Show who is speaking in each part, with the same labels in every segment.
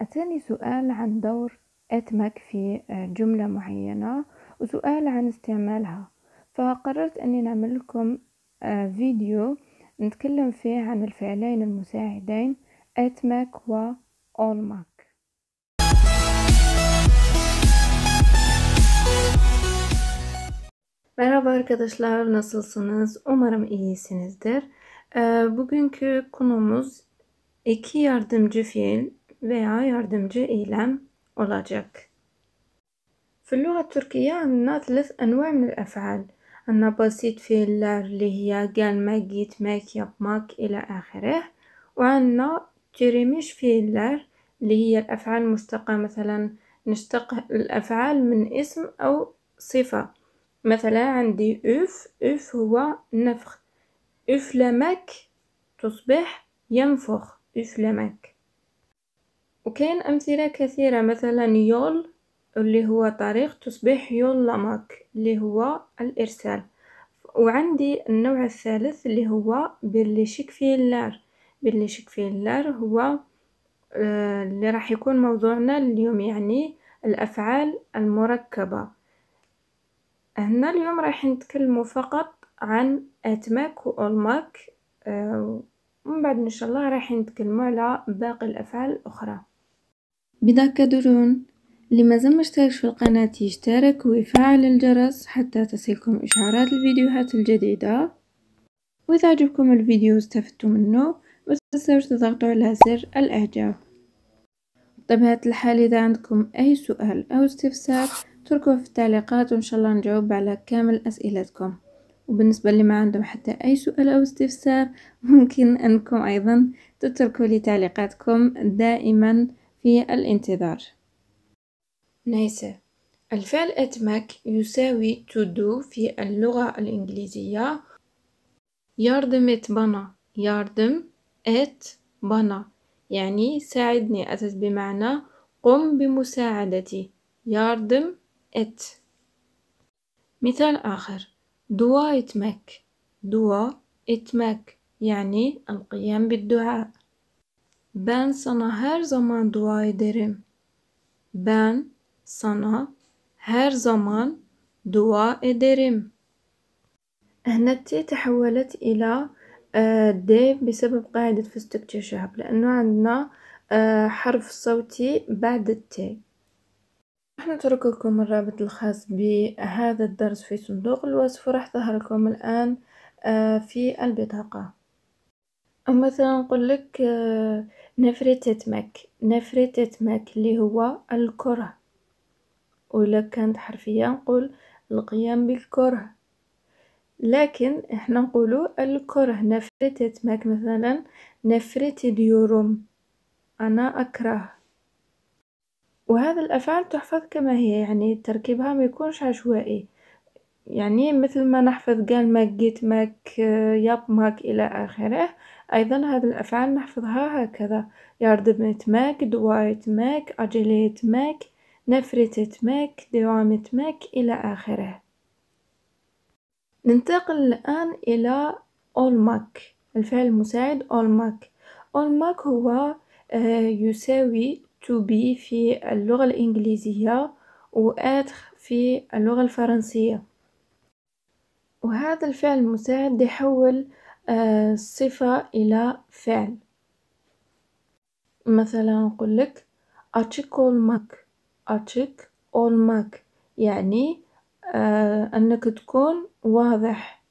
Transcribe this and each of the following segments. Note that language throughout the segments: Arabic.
Speaker 1: أتاني سؤال عن دور أتمك في آه، جملة معينة وسؤال عن استعمالها فقررت أني نعمل لكم آه، فيديو نتكلم فيه عن الفعلين المساعدين أتمك و أولمك Merhaba arkadaşlar nasılsınız? Umarım iyisinizdir. Bugünkü konumuz iki yardımcı fiil veya yardımcı eylem olacak. في اللغة التركية عندنا ثلاث أنواع من الأفعال عندنا بسيط فيلر اللي هي قال ما جيت ماك يبماك إلى آخره وعندنا تريميش فيلر اللي هي الأفعال المشتقة مثلا نشتق الأفعال من اسم أو صفة مثلا عندي أف أف هو نفخ أف لمك تصبح ينفخ أف لمك وكان امثله كثيره مثلا يول اللي هو طريق تصبح يول يولامك اللي هو الارسال وعندي النوع الثالث اللي هو بالليشيك فيه اللار بالليشيك فيه اللار هو آه، اللي راح يكون موضوعنا اليوم يعني الافعال المركبه هنا اليوم راح نتكلمو فقط عن اتماك والماك آه، ومن بعد ان شاء الله راح نتكلمو على باقي الافعال الاخرى بدك درون اللي مازال مشتركش في القناة يشترك ويفعل الجرس حتى تصلكم إشعارات الفيديوهات الجديدة وإذا عجبكم الفيديو استفدتوا منه ما تنسوش تضغطوا على زر الإعجاب بطبيعة الحال إذا عندكم أي سؤال أو استفسار اتركوه في التعليقات وإن شاء الله نجاوب على كامل أسئلتكم وبالنسبة اللي ما عندهم حتى أي سؤال أو استفسار ممكن أنكم أيضا تتركوا لي تعليقاتكم دائما في الانتظار نيسة الفعل أتمك يساوي to do في اللغة الإنجليزية يردم ات بنا يردم ات بنا يعني ساعدني أتت بمعنى قم بمساعدتي يردم ات مثال آخر دوا اتمك دوا اتمك يعني القيام بالدعاء Ben sana her zaman dua ederim. Ben sana her zaman dua ederim. هنا التي تحولت إلى آه، دي بسبب قاعدة فستك تشهب لأنه عندنا آه، حرف صوتي بعد التي راح نترككم الرابط الخاص بهذا الدرس في صندوق الوصف وراح ظهركم الآن آه، في البطاقة أو مثلا نقولك آه، نفرة تتمك، نفرة تتمك اللي هو الكره، ولا كانت حرفيا نقول القيام بالكره، لكن احنا نقولو الكره نفرة تتمك مثلا نفرة ديورم أنا أكره، وهذا الأفعال تحفظ كما هي يعني تركيبها يكونش عشوائي. يعني مثل ما نحفظ قال ماك جيت ماك ياب ماك إلى آخره أيضا هذه الأفعال نحفظها هكذا ياردبنت ماك دوايت ماك أجليت ماك نفرتت ماك دوامت ماك إلى آخره ننتقل الآن إلى ماك الفعل المساعد أول ماك هو آه، يساوي to be في اللغة الإنجليزية و في اللغة الفرنسية وهذا الفعل المساعد يحول آه، الصفة إلى فعل مثلا نقول لك ماك أتشيك أول ماك يعني آه، أنك تكون واضح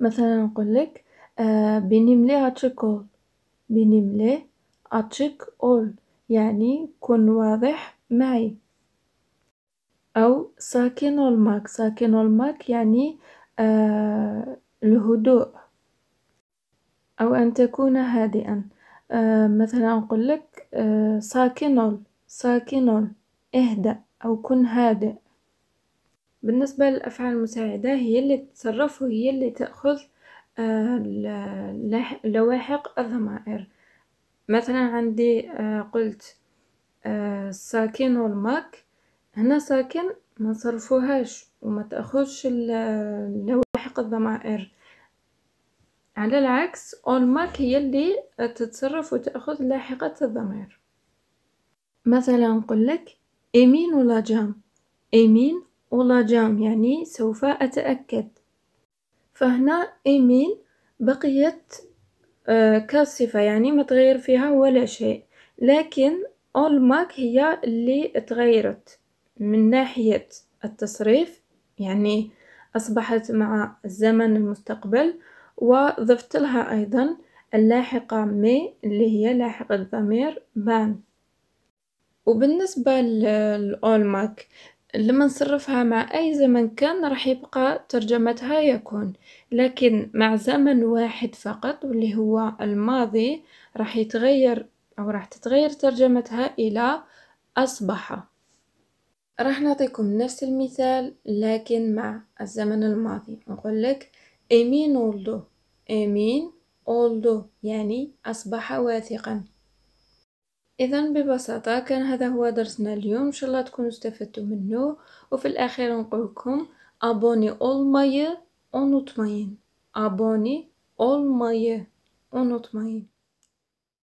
Speaker 1: مثلا نقول لك benimle açık ol benimle أتشيك أول يعني كن واضح معي أو ساكن الماك ساكن الماك يعني آه، الهدوء أو أن تكون هادئا آه، مثلا أقول لك آه، ساكن ساكن اهدأ أو كن هادئ بالنسبة للأفعال المساعدة هي اللي تتصرف وهي اللي تأخذ لواحق الضمائر مثلا عندي قلت ساكن الماك هنا ساكن ما نصرفوهاش وما تاخذش اللواحق الضمائر على العكس اول هي اللي تتصرف وتاخذ لاحقه الضمائر مثلا نقول لك امين ولا جام امين ولا جام يعني سوف اتاكد فهنا امين بقيت آه كصفه يعني ما تغير فيها ولا شيء لكن اول هي اللي تغيرت من ناحية التصريف يعني أصبحت مع الزمن المستقبل وضفت لها أيضا اللاحقة مي اللي هي لاحقة ضمير بان وبالنسبة للأولماك لما نصرفها مع أي زمن كان راح يبقى ترجمتها يكون لكن مع زمن واحد فقط واللي هو الماضي راح يتغير أو راح تتغير ترجمتها إلى أصبح راح نعطيكم نفس المثال لكن مع الزمن الماضي نقول لك أمين أولدو أمين أولدو يعني أصبح واثقا إذا ببساطة كان هذا هو درسنا اليوم إن شاء الله تكونوا استفدتوا منه وفي الأخير نقولكم abone olmayı unutmayın. Abone olmayı اونوتماين